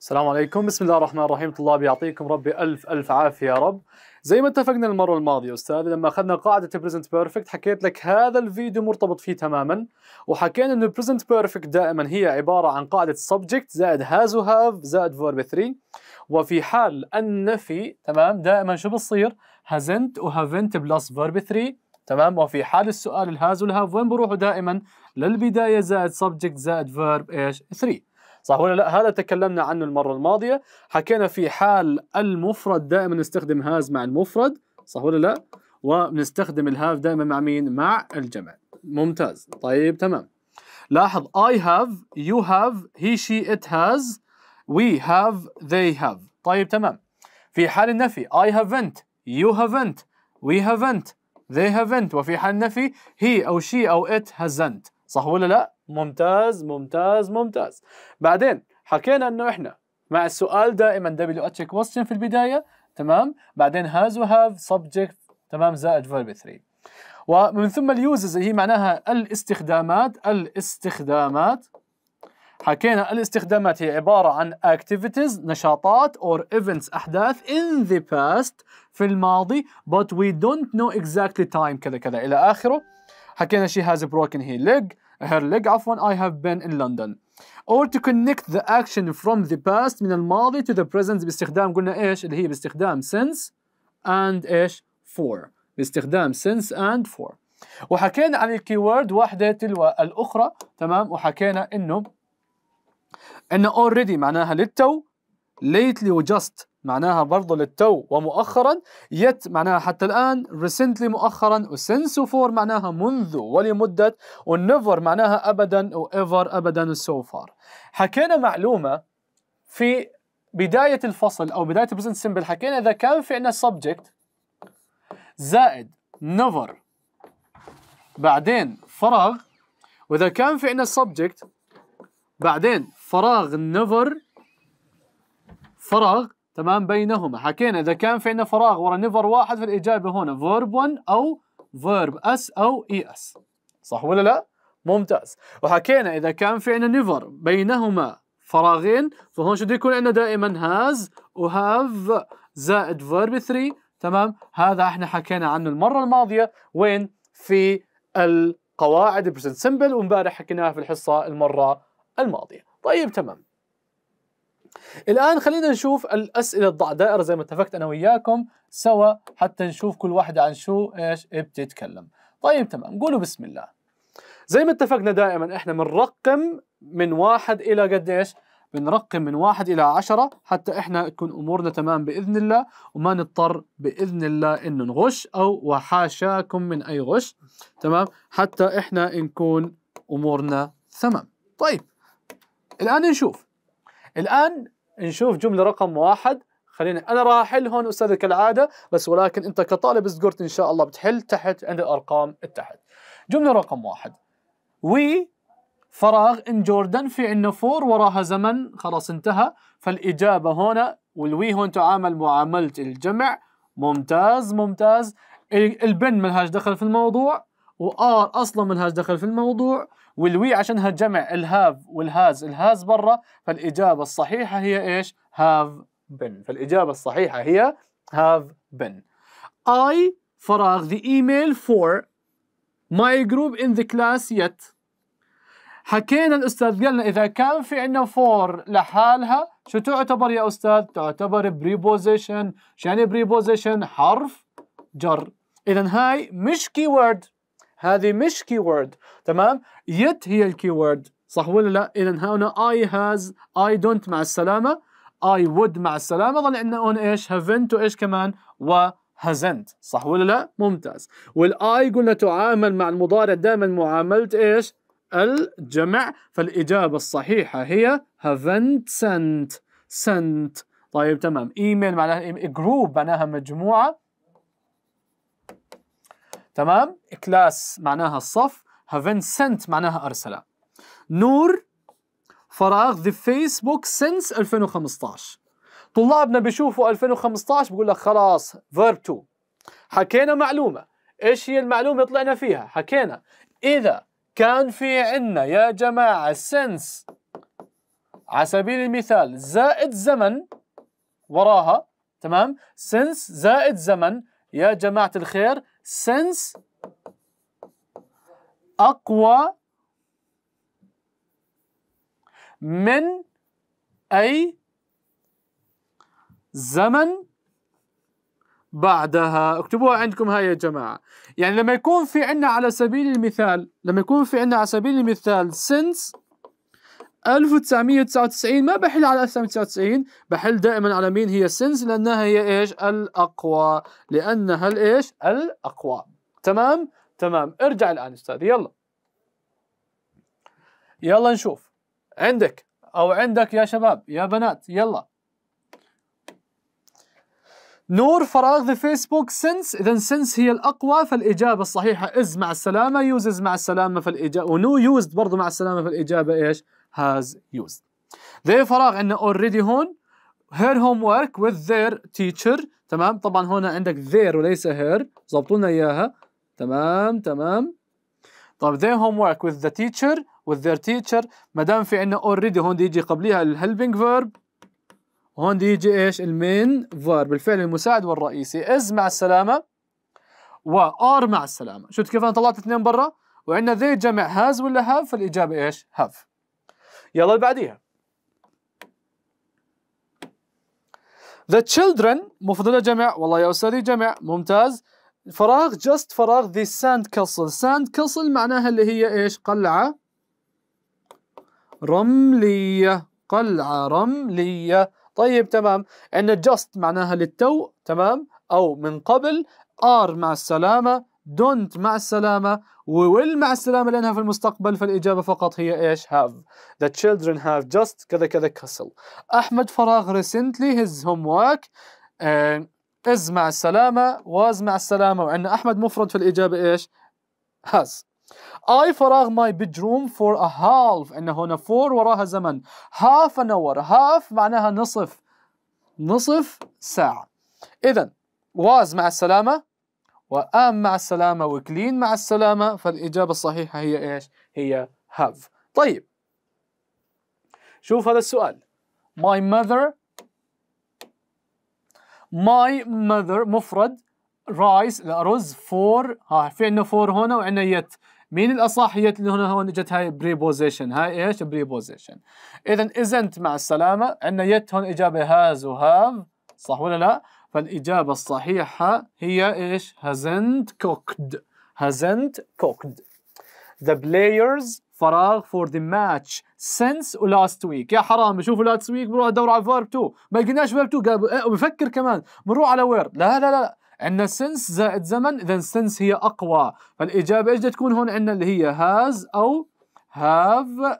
السلام عليكم بسم الله الرحمن الرحيم طلاب يعطيكم ربي ألف ألف عافية يا رب زي ما اتفقنا المرة الماضية أستاذ لما أخذنا قاعدة بريزنت بيرفكت حكيت لك هذا الفيديو مرتبط فيه تماما وحكينا انه بريزنت بيرفكت دائما هي عبارة عن قاعدة سبجكت زائد هاز وهاف زائد فيرب 3 وفي حال النفي تمام دائما شو بتصير هازنت وهافنت بلس فيرب 3 تمام وفي حال السؤال الهاز والهاف وين بروحوا دائما للبداية زائد سبجكت زائد فيرب ايش 3 صح ولا لا هذا تكلمنا عنه المرة الماضية حكينا في حال المفرد دائما نستخدم هاز مع المفرد صح ولا لا وبنستخدم الهاف دائما مع مين مع الجمع ممتاز طيب تمام لاحظ I have you have he she it has we have they have طيب تمام في حال النفي I haven't you haven't we haven't they haven't وفي حال النفي he أو she أو it hasn't صح ولا لا؟ ممتاز ممتاز ممتاز بعدين حكينا انه احنا مع السؤال دائما دبليو اتش كويستشن في البدايه تمام بعدين هاز وهاف سبجكت تمام زائد فيرب 3 ومن ثم اليوزز اللي هي معناها الاستخدامات الاستخدامات حكينا الاستخدامات هي عبارة عن activities نشاطات or events أحداث in the past في الماضي but we don't know exactly time كذا كذا إلى آخره حكينا she has broken her leg her leg عفوا I have been in London or to connect the action from the past من الماضي to the present باستخدام قلنا ايش اللي هي باستخدام since and ايش for باستخدام since and for وحكينا عن الكيورد واحدة تلو الأخرى تمام وحكينا إنه إنه already معناها للتو lately و just معناها برضه للتو ومؤخرا يت معناها حتى الآن recently مؤخرا وسنس وفور معناها منذ ولمدة ونيفر معناها أبدا وإيفر أبدا وسو فار حكينا معلومة في بداية الفصل أو بداية البريزنت سمبل حكينا إذا كان في عندنا subject زائد never بعدين فراغ وإذا كان في عندنا subject بعدين فراغ never فراغ تمام بينهما حكينا اذا كان في عندنا فراغ ورا نيفر واحد فالاجابه هنا فيرب 1 او فيرب اس او اي e اس صح ولا لا ممتاز وحكينا اذا كان في عندنا نيفر بينهما فراغين فهون شو بده يكون عندنا دائما هاز وهاف زائد فيرب 3 تمام هذا احنا حكينا عنه المره الماضيه وين في القواعد بريزنت سمبل وامبارح حكيناها في الحصه المره الماضيه طيب تمام الآن خلينا نشوف الأسئلة الضع دائرة زي ما اتفقت أنا وياكم سوا حتى نشوف كل واحدة عن شو إيش بتتكلم طيب تمام قولوا بسم الله زي ما اتفقنا دائما احنا بنرقم من واحد إلى قديش بنرقم من واحد إلى عشرة حتى إحنا تكون أمورنا تمام بإذن الله وما نضطر بإذن الله إنه نغش أو وحاشاكم من أي غش تمام حتى إحنا نكون أمورنا تمام طيب الآن نشوف الآن نشوف جملة رقم واحد خلينا أنا راح أحل هون أستاذي كالعادة بس ولكن أنت كطالب سقرت إن شاء الله بتحل تحت عند الأرقام التحت جملة رقم واحد وي فراغ إن جوردن في عندنا فور وراها زمن خلاص انتهى فالإجابة هنا والوي هون تعامل معاملة الجمع ممتاز ممتاز البن ملهاش دخل في الموضوع وآر أصلا ملهاش دخل في الموضوع والوي عشانها جمع الهاف والهاز الهاز برا فالإجابة الصحيحة هي إيش هاف بن فالإجابة الصحيحة هي هاف بن I فراغ the email for my group in the class yet حكينا الأستاذ قالنا إذا كان في عندنا for لحالها شو تعتبر يا أستاذ تعتبر preposition شو يعني preposition حرف جر إذا هاي مش keyword هذه مش keyword تمام yet هي الكيورد صح ولا لا اذا هنا I has I don't مع السلامة I would مع السلامة ظل عندنا on ايش haven't وايش كمان و hasn't صح ولا لا ممتاز والاي قلنا تعامل مع المضارع دائما معاملة ايش الجمع فالإجابة الصحيحة هي haven't sent sent طيب تمام ايميل معناها جروب معناها مجموعة تمام كلاس معناها الصف هافن سنت معناها ارسل نور فراغ ذا فيسبوك سنس 2015 طلابنا بيشوفوا 2015 بقول لك خلاص فيرب 2 حكينا معلومه ايش هي المعلومه اللي طلعنا فيها حكينا اذا كان في عندنا يا جماعه سنس على سبيل المثال زائد زمن وراها تمام سنس زائد زمن يا جماعه الخير sense أقوى من أي زمن بعدها اكتبوها عندكم هاي يا جماعة يعني لما يكون في عنا على سبيل المثال لما يكون في عنا على سبيل المثال since 1999 ما بحل على 1999 بحل دائما على مين هي السنس لانها هي ايش الاقوى لانها الايش الاقوى تمام تمام ارجع الان استاذ يلا يلا نشوف عندك او عندك يا شباب يا بنات يلا نور فراغ ذا فيسبوك سنس اذا سنس هي الاقوى فالاجابه الصحيحه از مع السلامه يوزز مع السلامه فالاجابه ونو يوزد برضه مع السلامه فالاجابه ايش؟ has used their فراغ عندنا already هون her homework with their teacher تمام طبعا هون عندك their وليس her ظبطوا لنا اياها تمام تمام طب their homework with the teacher with their teacher ما دام في عندنا already هون يجي قبليها helping فيرب هون يجي ايش المين فيرب الفعل المساعد والرئيسي is مع السلامه و are مع السلامه شفت كيف انا طلعت اثنين برا وعندنا they جمع has ولا have فالاجابه ايش have يلا اللي بعديها The children مفضلة جمع والله يا أستاذي جمع ممتاز فراغ just فراغ the sand castle sand castle معناها اللي هي إيش قلعة رملية قلعة رملية طيب تمام عندنا just معناها للتو تمام أو من قبل are مع السلامة دونت مع السلامة وويل مع السلامة لأنها في المستقبل فالإجابة فقط هي إيش have the children have just كذا كذا كسل أحمد فراغ recently his homework uh, is مع السلامة was مع السلامة وأن أحمد مفرد في الإجابة إيش has I فراغ my bedroom for a half أن هنا for وراها زمن half an hour half معناها نصف نصف ساعة إذا was مع السلامة وآم مع السلامة وكلين مع السلامة فالإجابة الصحيحة هي إيش؟ هي هاف طيب شوف هذا السؤال my mother my mother مفرد رايس الأرز فور ها في عندنا فور هنا وعندنا يت مين الأصح يت اللي هنا هون اجت هاي بريبوزيشن هاي إيش بريبوزيشن إذا isn't مع السلامة عندنا يت هون إجابة هاز وهاف صح ولا لا؟ فالإجابة الصحيحة هي إيش؟ hasn't cooked hasn't cooked the players فراغ for the match since last week يا حرام شوفوا last week بروح ادور على verb 2 ما لقيناش verb 2 بفكر كمان بنروح على where لا لا لا عندنا since زائد زمن then since هي اقوى فالاجابه ايش تكون هون عندنا اللي هي has او have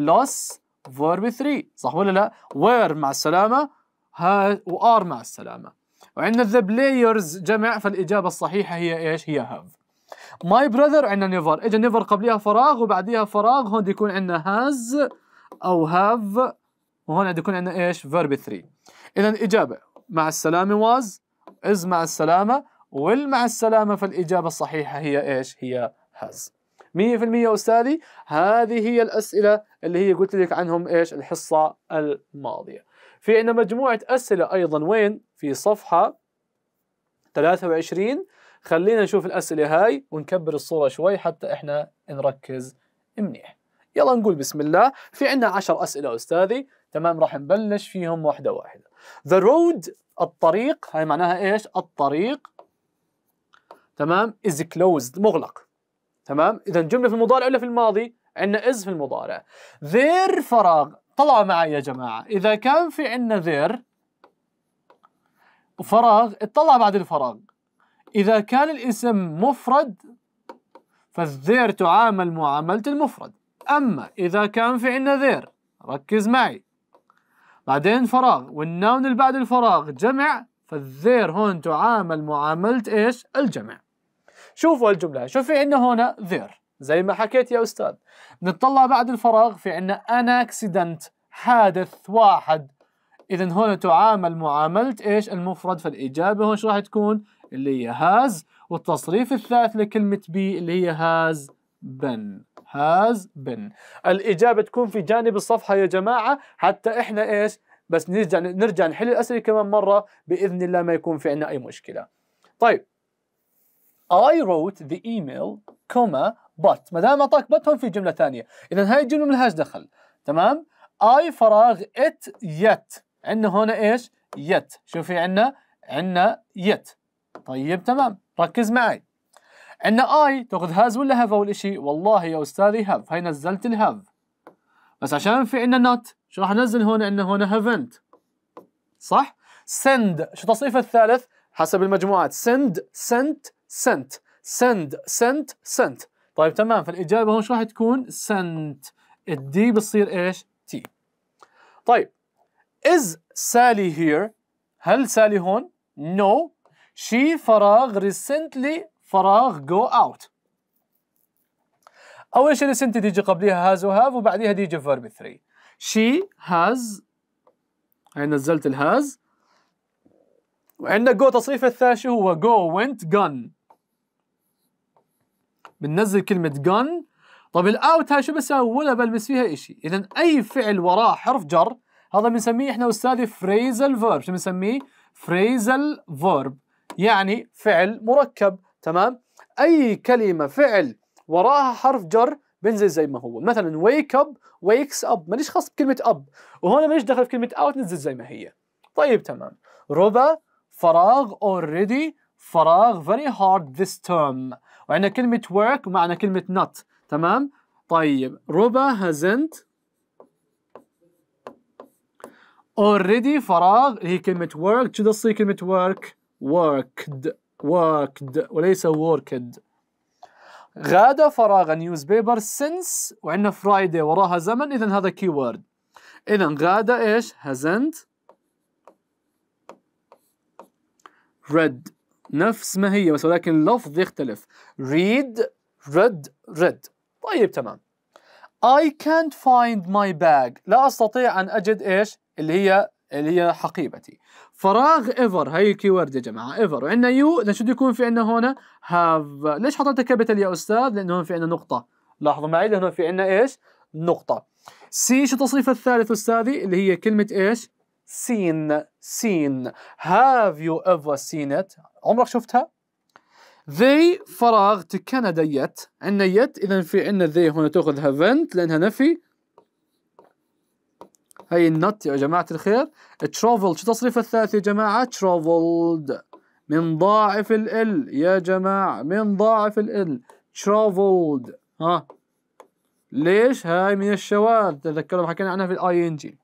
plus verb 3 صح ولا لا where مع السلامه ها وار مع السلامه وعندنا the players جمع فالإجابة الصحيحة هي إيش هي have ماي براذر عندنا never إجا never قبلها فراغ وبعديها فراغ هون يكون عندنا has أو have وهون يكون عندنا إيش verb 3 إذا الإجابة مع السلامة was is مع السلامة will مع السلامة فالإجابة الصحيحة هي إيش هي has 100% أستاذي هذه هي الأسئلة اللي هي قلت لك عنهم إيش الحصة الماضية في عندنا مجموعة أسئلة أيضا وين في صفحة 23 خلينا نشوف الأسئلة هاي ونكبر الصورة شوي حتى إحنا نركز منيح يلا نقول بسم الله في عندنا 10 أسئلة أستاذي تمام راح نبلش فيهم واحدة واحدة The road الطريق هاي معناها إيش الطريق تمام is closed مغلق تمام إذا جملة في المضارع ولا في الماضي عندنا is في المضارع Their فراغ طلعوا معي يا جماعة إذا كان في عندنا their فراغ اطلع بعد الفراغ إذا كان الاسم مفرد فالذير تعامل معاملة المفرد أما إذا كان في عنا ذير ركز معي بعدين فراغ والنون اللي بعد الفراغ جمع فالذير هون تعامل معاملة إيش الجمع شوفوا الجملة شوف في عنا هنا ذير زي ما حكيت يا أستاذ نطلع بعد الفراغ في عنا اناكسيدنت أكسيدنت حادث واحد اذا هنا تعامل معامله ايش المفرد فالاجابه هون راح تكون اللي هي هاز والتصريف الثالث لكلمه بي اللي هي هاز بن هاز بن الاجابه تكون في جانب الصفحه يا جماعه حتى احنا ايش بس نرجع نرجع نحل الاسئله كمان مره باذن الله ما يكون في عندنا اي مشكله طيب I wrote the email, comma, but ما دام اعطاك but هون في جمله ثانيه اذا هاي الجمله ما دخل تمام I فراغ it yet عندنا هنا ايش يت شوفي عندنا عندنا يت طيب تمام ركز معي عندنا اي تاخذ هاز ولا هاف اول شيء والله يا استاذي هاف هاي نزلت الهاف بس عشان في عندنا نوت شو راح ننزل هون عندنا هنا هافنت صح سند شو تصنيفه الثالث حسب المجموعات سند سنت سنت سند سنت سنت طيب تمام فالاجابه هون شو راح تكون سنت الدي بتصير ايش تي طيب Is Sally here? هل سالي هون؟ No. She فراغ recently فراغ go out. أول شيء recently تيجي قبليها has و have وبعديها تيجي verb 3. She has هاي نزلت الهاز وعندنا جو تصريف الثاشي هو جو went gone. بننزل كلمة gone طب الاوت هاي شو بسوي ولا بلبس فيها اشي اذا اي فعل وراه حرف جر هذا بنسميه احنا استاذي فريزل فيرب شو بنسميه فريزل فيرب يعني فعل مركب تمام اي كلمه فعل وراها حرف جر بنزل زي ما هو مثلا ويك اب ويكس اب ماليش خاص بكلمه اب وهنا ماليش دخل في كلمه اوت نزل زي ما هي طيب تمام ربا فراغ اوريدي فراغ very hard this term وعندنا كلمه ورك ومعنا كلمه نوت تمام طيب ربا هازنت already فراغ هي كلمة work شو تصير كلمة work worked worked وليس worked غادة فراغ نيوز بيبر سينس وعندنا فرايداي وراها زمن إذا هذا كي وورد إذا غادة إيش hasn't read نفس ما هي بس ولكن اللفظ يختلف read read read طيب تمام I can't find my bag لا أستطيع أن أجد إيش اللي هي اللي هي حقيبتي فراغ ايفر هاي الكيورد يا جماعه ايفر وعندنا يو اذا شو بده يكون في عندنا هون هاف ليش حطيتها كابيتال يا استاذ لانه هون في عندنا نقطه لاحظوا معي لانه في عندنا ايش نقطه سي شو تصريفها الثالث استاذي اللي هي كلمه ايش سين سين هاف يو ايفر سين ات عمرك شفتها they فراغ كندا يت عندنا يت اذا في عندنا they هنا تاخذ هافنت لانها نفي هي النت يا جماعة الخير ترافل شو تصريف الثالث يا جماعة ترافلد من ضاعف ال يا جماعة من ضاعف ال ترافلد ها ليش هاي من الشواذ تذكروا حكينا عنها في الاي ان جي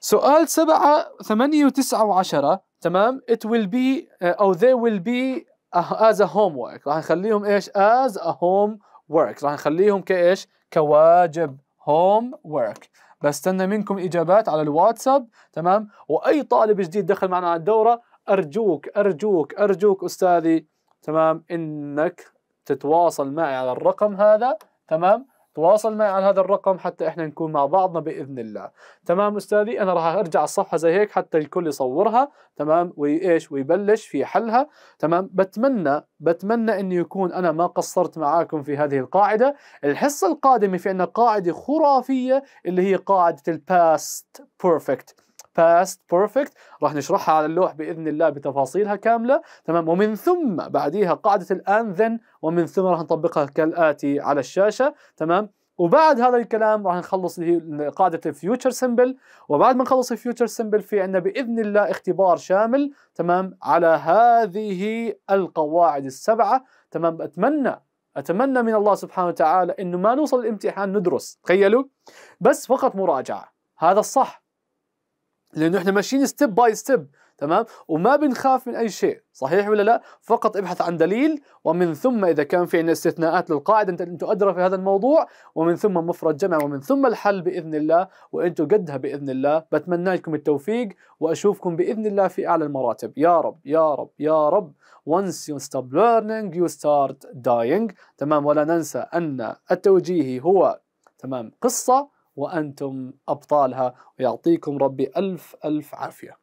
سؤال سبعة ثمانية وتسعة وعشرة تمام it will be أو they will be as a homework راح نخليهم إيش as a homework راح نخليهم كإيش كواجب homework بستنى منكم اجابات على الواتساب تمام واي طالب جديد دخل معنا على الدوره ارجوك ارجوك ارجوك استاذي تمام انك تتواصل معي على الرقم هذا تمام تواصل معي على هذا الرقم حتى احنا نكون مع بعضنا باذن الله تمام استاذي انا راح ارجع الصفحه زي هيك حتى الكل يصورها تمام وايش ويبلش في حلها تمام بتمنى بتمنى اني يكون انا ما قصرت معاكم في هذه القاعده الحصه القادمه في عندنا قاعده خرافيه اللي هي قاعده الباست بيرفكت past perfect راح نشرحها على اللوح باذن الله بتفاصيلها كامله تمام ومن ثم بعديها قاعده الان then ومن ثم راح نطبقها كالاتي على الشاشه تمام وبعد هذا الكلام راح نخلص اللي هي قاعده الفيوتشر سمبل وبعد ما نخلص الفيوتشر سمبل في عندنا باذن الله اختبار شامل تمام على هذه القواعد السبعه تمام اتمنى اتمنى من الله سبحانه وتعالى انه ما نوصل الامتحان ندرس تخيلوا بس فقط مراجعه هذا الصح لانه احنا ماشيين ستيب باي ستيب تمام وما بنخاف من اي شيء صحيح ولا لا فقط ابحث عن دليل ومن ثم اذا كان في عندنا استثناءات للقاعده انتم ادرى في هذا الموضوع ومن ثم مفرد جمع ومن ثم الحل باذن الله وانتم قدها باذن الله بتمنى لكم التوفيق واشوفكم باذن الله في اعلى المراتب يا رب يا رب يا رب once you stop learning you start dying تمام ولا ننسى ان التوجيهي هو تمام قصه وأنتم أبطالها ويعطيكم ربي ألف ألف عافية